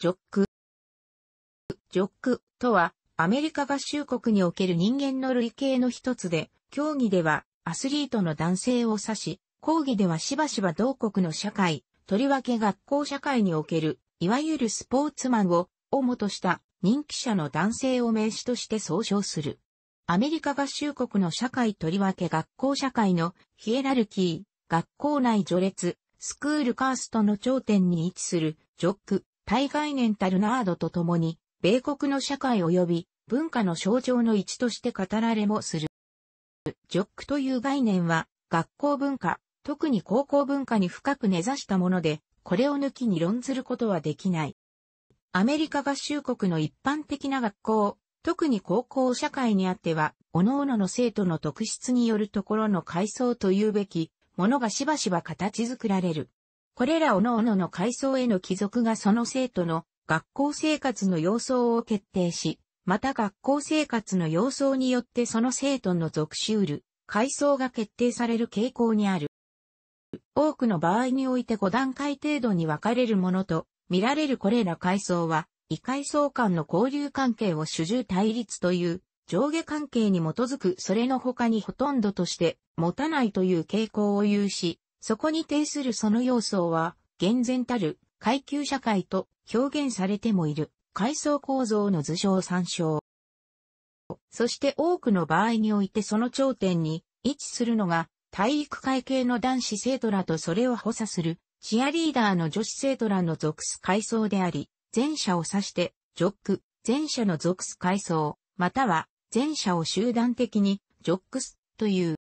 ジョック。ジョックとは、アメリカ合衆国における人間の類型の一つで、競技ではアスリートの男性を指し、講義ではしばしば同国の社会、とりわけ学校社会における、いわゆるスポーツマンを、主とした人気者の男性を名詞として総称する。アメリカ合衆国の社会とりわけ学校社会のヒエラルキー、学校内序列、スクールカーストの頂点に位置するジョック。対概念タルナードと共に、米国の社会及び文化の象徴の一として語られもする。ジョックという概念は、学校文化、特に高校文化に深く根ざしたもので、これを抜きに論ずることはできない。アメリカ合衆国の一般的な学校、特に高校社会にあっては、各々の生徒の特質によるところの階層というべき、ものがしばしば形作られる。これら各々の階層への帰属がその生徒の学校生活の様相を決定し、また学校生活の様相によってその生徒の属し得る階層が決定される傾向にある。多くの場合において5段階程度に分かれるものと見られるこれら階層は、異階層間の交流関係を主従対立という上下関係に基づくそれの他にほとんどとして持たないという傾向を有し、そこに呈するその要素は、厳然たる階級社会と表現されてもいる階層構造の図書を参照。そして多くの場合においてその頂点に位置するのが体育会系の男子生徒らとそれを補佐するチアリーダーの女子生徒らの属す階層であり、前者を指してジョック、前者の属す階層、または前者を集団的にジョックスという。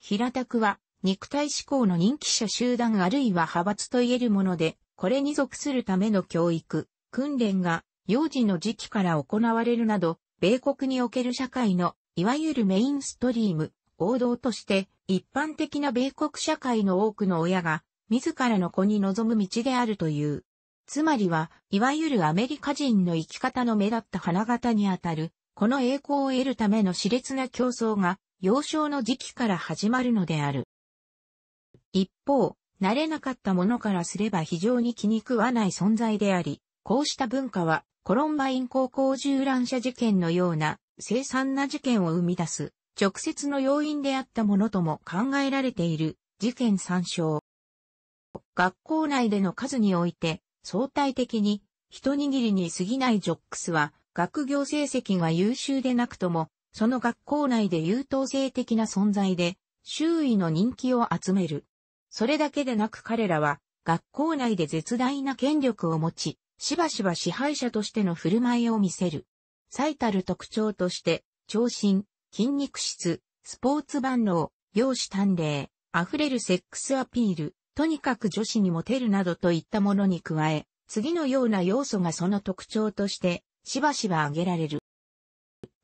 平たくは肉体志向の人気者集団あるいは派閥といえるもので、これに属するための教育、訓練が、幼児の時期から行われるなど、米国における社会の、いわゆるメインストリーム、王道として、一般的な米国社会の多くの親が、自らの子に望む道であるという。つまりは、いわゆるアメリカ人の生き方の目立った花形にあたる、この栄光を得るための熾烈な競争が、幼少の時期から始まるのである。一方、慣れなかった者からすれば非常に気に食わない存在であり、こうした文化は、コロンバイン高校銃乱射事件のような、凄惨な事件を生み出す、直接の要因であったものとも考えられている、事件参照。学校内での数において、相対的に、一握りに過ぎないジョックスは、学業成績が優秀でなくとも、その学校内で優等生的な存在で、周囲の人気を集める。それだけでなく彼らは、学校内で絶大な権力を持ち、しばしば支配者としての振る舞いを見せる。最たる特徴として、長身、筋肉質、スポーツ万能、容姿端麗、溢れるセックスアピール、とにかく女子にモテるなどといったものに加え、次のような要素がその特徴として、しばしば挙げられる。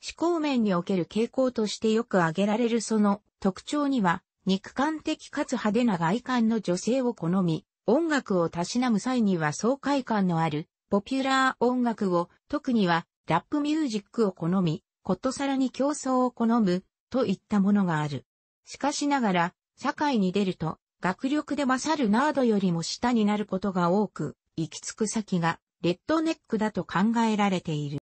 思考面における傾向としてよく挙げられるその特徴には、肉感的かつ派手な外観の女性を好み、音楽をたしなむ際には爽快感のある、ポピュラー音楽を、特には、ラップミュージックを好み、ことさらに競争を好む、といったものがある。しかしながら、社会に出ると、学力で勝るナードよりも下になることが多く、行き着く先が、レッドネックだと考えられている。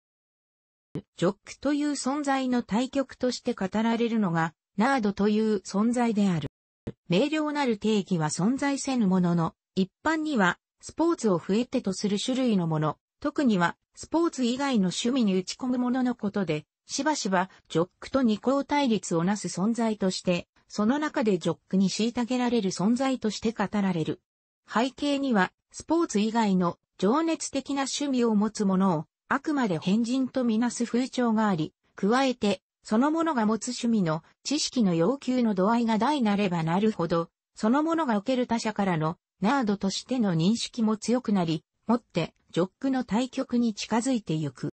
ジョックという存在の対極として語られるのが、ナードという存在である。明瞭なる定義は存在せぬものの、一般には、スポーツを増えてとする種類のもの、特には、スポーツ以外の趣味に打ち込むもののことで、しばしば、ジョックと二項対立をなす存在として、その中でジョックに虐げられる存在として語られる。背景には、スポーツ以外の情熱的な趣味を持つ者を、あくまで変人とみなす風潮があり、加えて、そのものが持つ趣味の知識の要求の度合いが大なればなるほど、そのものが受ける他者からのナードとしての認識も強くなり、もってジョックの対極に近づいてゆく。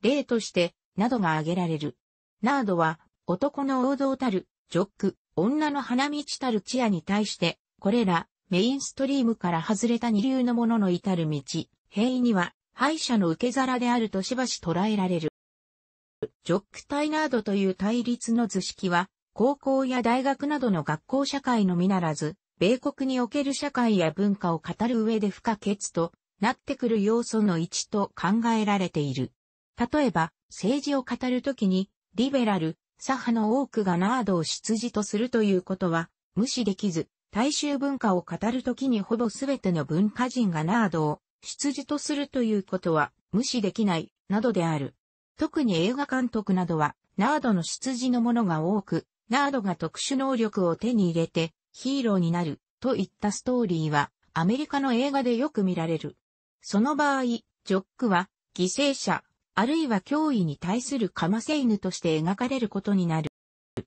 例として、などが挙げられる。ナードは、男の王道たる、ジョック、女の花道たるチアに対して、これら、メインストリームから外れた二流のものの至る道、平易には、敗者の受け皿であるとしばし捉えられる。ジョック・タイナードという対立の図式は、高校や大学などの学校社会のみならず、米国における社会や文化を語る上で不可欠となってくる要素の一と考えられている。例えば、政治を語るときに、リベラル、左派の多くがナードを出自とするということは、無視できず、大衆文化を語るときにほぼ全ての文化人がナードを出自とするということは、無視できない、などである。特に映画監督などは、ナードの出自のものが多く、ナードが特殊能力を手に入れてヒーローになるといったストーリーはアメリカの映画でよく見られる。その場合、ジョックは犠牲者、あるいは脅威に対するカマセイヌとして描かれることになる。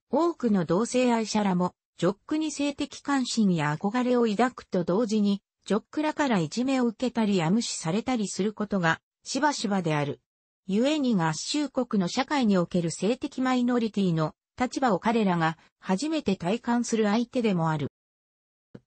多くの同性愛者らも、ジョックに性的関心や憧れを抱くと同時に、ジョックらからいじめを受けたりや無視されたりすることがしばしばである。故に合衆国の社会における性的マイノリティの立場を彼らが初めて体感する相手でもある。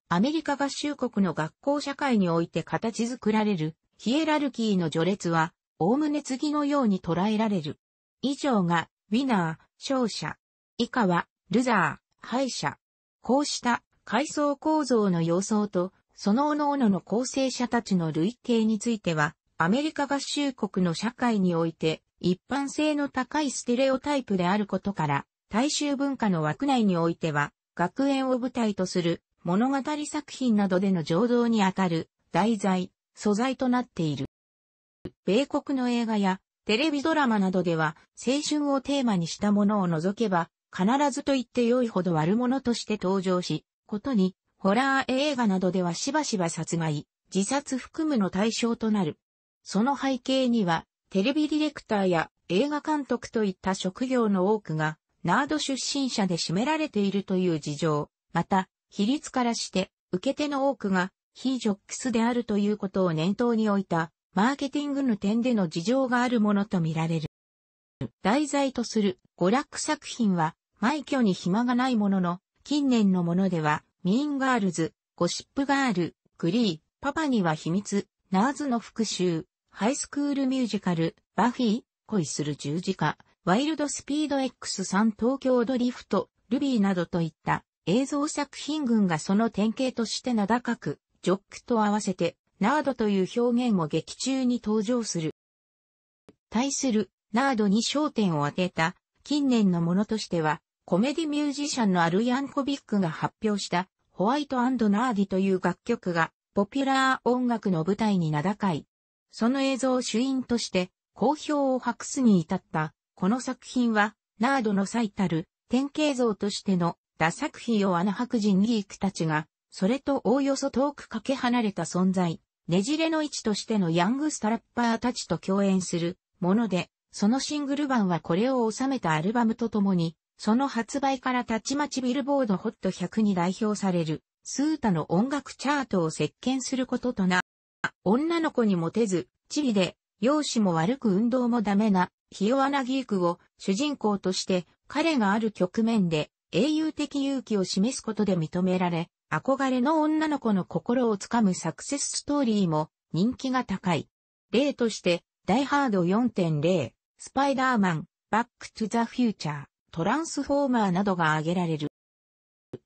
アメリカ合衆国の学校社会において形作られるヒエラルキーの序列は、おおむね次のように捉えられる。以上が、ウィナー、勝者。以下は、ルザー、敗者。こうした階層構造の様相と、その各々の構成者たちの類型については、アメリカ合衆国の社会において、一般性の高いステレオタイプであることから、大衆文化の枠内においては、学園を舞台とする物語作品などでの情動にあたる題材、素材となっている。米国の映画やテレビドラマなどでは青春をテーマにしたものを除けば必ずと言って良いほど悪者として登場し、ことにホラー映画などではしばしば殺害、自殺含むの対象となる。その背景には、テレビディレクターや映画監督といった職業の多くが、ナード出身者で占められているという事情、また、比率からして、受け手の多くが、非ジョックスであるということを念頭に置いた、マーケティングの点での事情があるものとみられる。題材とする娯楽作品は、枚挙に暇がないものの、近年のものでは、ミーンガールズ、ゴシップガール、グリー、パパには秘密、ナーズの復讐、ハイスクールミュージカル、バフィー、恋する十字架、ワイルドスピード X3 東京ドリフト、ルビーなどといった映像作品群がその典型として名高く、ジョックと合わせて、ナードという表現も劇中に登場する。対する、ナードに焦点を当てた、近年のものとしては、コメディミュージシャンのアル・ヤンコビックが発表した、ホワイトナーディという楽曲がポピュラー音楽の舞台に名高い。その映像主因として好評を博すに至ったこの作品はナードの最たる典型像としての打作品を穴白人ギークたちがそれとおおよそ遠くかけ離れた存在、ねじれの位置としてのヤングスタラッパーたちと共演するもので、そのシングル版はこれを収めたアルバムとともに、その発売からたちまちビルボードホット100に代表されるスータの音楽チャートを席巻することとな。女の子にモテず、地理で、容姿も悪く運動もダメな、ひ弱なギークを主人公として、彼がある局面で英雄的勇気を示すことで認められ、憧れの女の子の心をつかむサクセスストーリーも人気が高い。例として、ダイハード4.0、スパイダーマン、バックトゥザフューチャー、トランスフォーマーなどが挙げられる。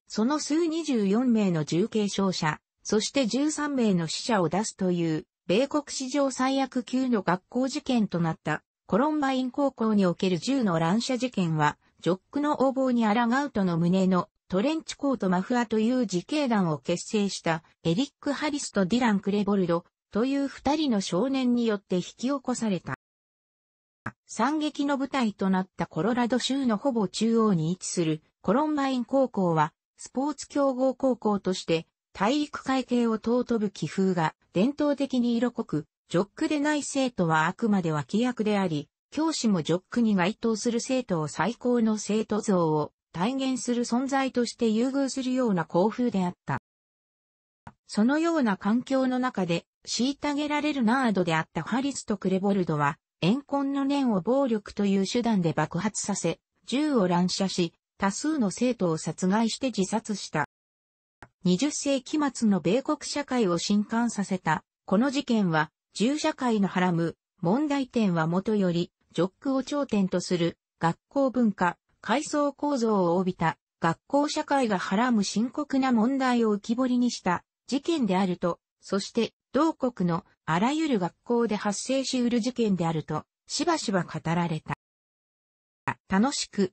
その数24名の重軽傷者、そして13名の死者を出すという、米国史上最悪級の学校事件となった、コロンバイン高校における銃の乱射事件は、ジョックの横暴に抗うとの胸のトレンチコートマフアという自警団を結成したエリック・ハリスとディラン・クレボルドという二人の少年によって引き起こされた。惨劇の舞台となったコロラド州のほぼ中央に位置するコロンバイン高校は、スポーツ強豪高校として、体育会系を尊ぶ気風が伝統的に色濃く、ジョックでない生徒はあくまで脇役であり、教師もジョックに該当する生徒を最高の生徒像を体現する存在として優遇するような校風であった。そのような環境の中で、虐げられるナードであったハリスとクレボルドは、怨恨の念を暴力という手段で爆発させ、銃を乱射し、多数の生徒を殺害して自殺した。20世紀末の米国社会を震撼させた、この事件は、銃社会のはらむ、問題点はもとより、ジョックを頂点とする、学校文化、階層構造を帯びた、学校社会がはらむ深刻な問題を浮き彫りにした事件であると、そして同国のあらゆる学校で発生しうる事件であると、しばしば語られた。楽しく